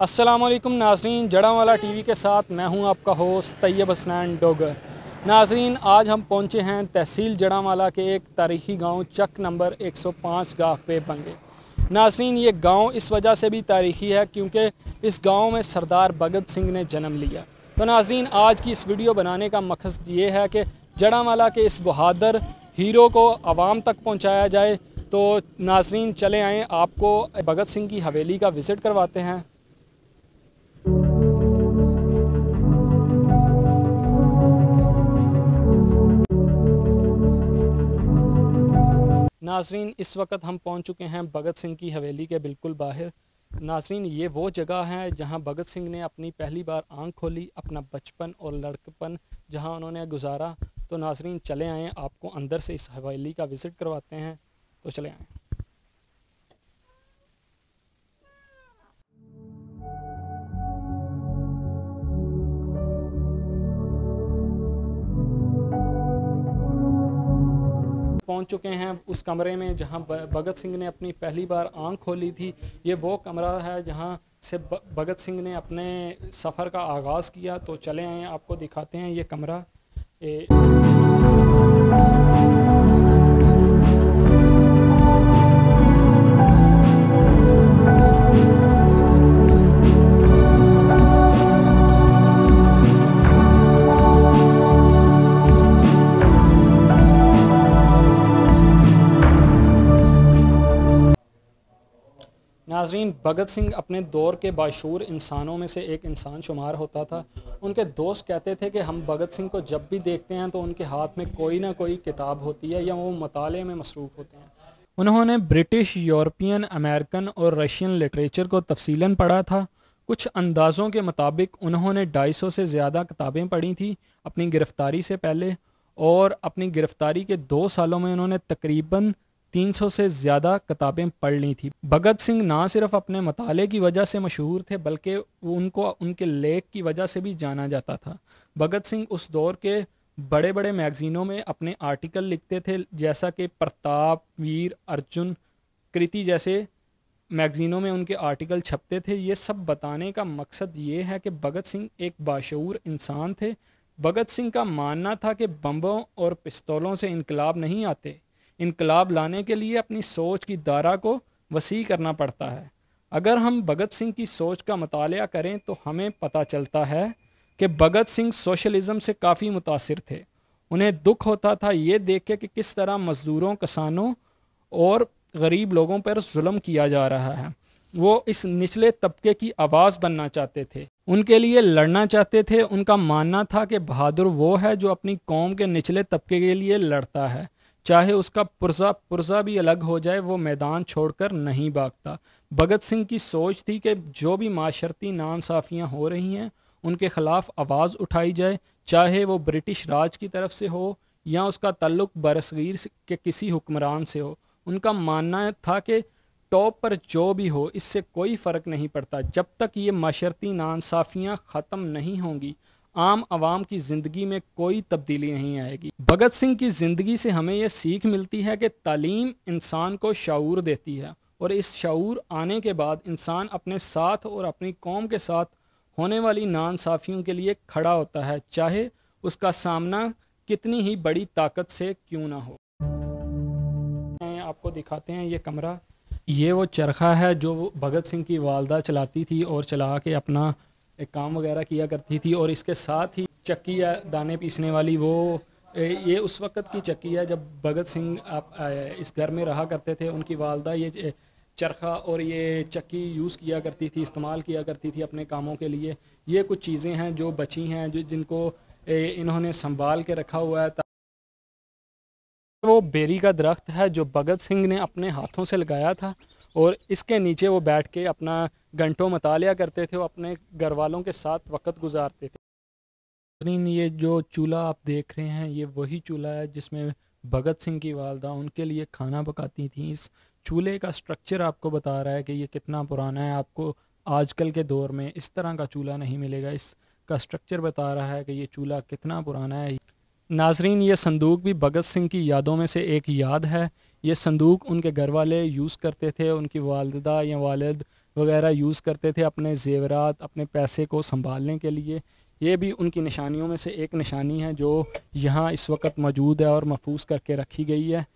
अस्सलाम वालेकुम नाजरीन जड़ावाला टीवी के साथ मैं हूं आपका होस्ट तैयब हसनैन डोगर नाजरीन आज हम पहुंचे हैं तहसील जड़ावाला के एक तारीखी गांव चक नंबर 105 गाह पे बंगे नाजरीन ये गांव इस वजह से भी तारीखी है क्योंकि इस गांव में सरदार भगत सिंह ने जन्म लिया तो नाजरीन आज की इस वीडियो बनाने का मकसद ये है कि जड़ावाला के इस बहादुर हीरो को आवाम तक पहुँचाया जाए तो नाजरीन चले आएँ आपको भगत सिंह की हवेली का विज़िट करवाते हैं नाजरीन इस वक्त हम पहुंच चुके हैं भगत सिंह की हवेली के बिल्कुल बाहर नाजरीन ये वो जगह है जहां भगत सिंह ने अपनी पहली बार आंख खोली अपना बचपन और लड़कपन जहां उन्होंने गुजारा तो नाजरीन चले आएँ आपको अंदर से इस हवेली का विज़िट करवाते हैं तो चले आएँ पहुंच चुके हैं उस कमरे में जहां भगत सिंह ने अपनी पहली बार आंख खोली थी ये वो कमरा है जहां से भगत सिंह ने अपने सफ़र का आगाज़ किया तो चले आए आपको दिखाते हैं ये कमरा ए... नाजरीन भगत सिंह अपने दौर के बाशूर इंसानों में से एक इंसान शुमार होता था उनके दोस्त कहते थे कि हम भगत सिंह को जब भी देखते हैं तो उनके हाथ में कोई ना कोई किताब होती है या वो मताले में मसरूफ़ होते हैं उन्होंने ब्रिटिश यूरोपियन अमेरिकन और रशियन लिटरेचर को तफसीला पढ़ा था कुछ अंदाज़ों के मुताबिक उन्होंने ढाई सौ से ज़्यादा किताबें पढ़ी थी अपनी गिरफ़्तारी से पहले और अपनी गिरफ़्तारी के दो सालों में उन्होंने तकरीबन 300 से ज़्यादा किताबें पढ़ ली थी भगत सिंह ना सिर्फ अपने मताले की वजह से मशहूर थे बल्कि उनको उनके लेख की वजह से भी जाना जाता था भगत सिंह उस दौर के बड़े बड़े मैगज़ीनों में अपने आर्टिकल लिखते थे जैसा कि प्रताप वीर अर्जुन कृति जैसे मैगज़ीनों में उनके आर्टिकल छपते थे ये सब बताने का मकसद ये है कि भगत सिंह एक बाशूर इंसान थे भगत सिंह का मानना था कि बम्बों और पिस्तौलों से इनकलाब नहीं आते इनकलाब लाने के लिए अपनी सोच की दारा को वसी करना पड़ता है अगर हम भगत सिंह की सोच का मताल करें तो हमें पता चलता है कि भगत सिंह सोशलिज़म से काफ़ी मुतासर थे उन्हें दुख होता था ये देख के कि किस तरह मज़दूरों किसानों और गरीब लोगों पर जुल्म किया जा रहा है वो इस निचले तबके की आवाज़ बनना चाहते थे उनके लिए लड़ना चाहते थे उनका मानना था कि बहादुर वो है जो अपनी कौम के निचले तबके के लिए लड़ता है चाहे उसका पुरजा पुर्जा भी अलग हो जाए वो मैदान छोड़कर नहीं भागता भगत सिंह की सोच थी कि जो भी माशरती नानसाफियाँ हो रही हैं उनके खिलाफ आवाज़ उठाई जाए चाहे वो ब्रिटिश राज की तरफ से हो या उसका तल्लुक बरसगीर के किसी हुक्मरान से हो उनका मानना था कि टॉप पर जो भी हो इससे कोई फ़र्क नहीं पड़ता जब तक ये माशरती नानसाफियाँ ख़त्म नहीं होंगी आम आवाम की ज़िंदगी में कोई तब्दीली नहीं आएगी भगत सिंह की ज़िंदगी से हमें यह सीख मिलती है कि तालीम इंसान को शूर देती है और इस शूर आने के बाद इंसान अपने साथ और अपनी कौम के साथ होने वाली नानसाफ़ियों के लिए खड़ा होता है चाहे उसका सामना कितनी ही बड़ी ताकत से क्यों ना हो आपको दिखाते हैं ये कमरा ये वो चरखा है जो भगत सिंह की वालदा चलाती थी और चला के अपना एक काम वगैरह किया करती थी और इसके साथ ही चक्की या दाने पीसने वाली वो ये उस वक्त की चक्की है जब भगत सिंह आप इस घर में रहा करते थे उनकी वालदा ये चरखा और ये चक्की यूज़ किया करती थी इस्तेमाल किया करती थी अपने कामों के लिए ये कुछ चीज़ें हैं जो बची हैं जो जिनको इन्होंने संभाल के रखा हुआ है वो बेरी का दरख्त है जो भगत सिंह ने अपने हाथों से लगाया था और इसके नीचे वो बैठ के अपना घंटों मताल करते थे और अपने घर वालों के साथ वक्त गुजारते थे ये जो चूल्हा आप देख रहे हैं ये वही चूल्हा है जिसमें भगत सिंह की वालदा उनके लिए खाना पकाती थी इस चूल्हे का स्ट्रक्चर आपको बता रहा है कि ये कितना पुराना है आपको आजकल के दौर में इस तरह का चूल्हा नहीं मिलेगा इसका स्ट्रक्चर बता रहा है कि ये चूल्हा कितना पुराना है नाजरीन ये संदूक भी भगत सिंह की यादों में से एक याद है ये संदूक उनके घर वाले यूज़ करते थे उनकी वालदा या वालद वगैरह यूज़ करते थे अपने जेवरात अपने पैसे को संभालने के लिए ये भी उनकी निशानियों में से एक निशानी है जो यहाँ इस वक्त मौजूद है और महफूज करके रखी गई है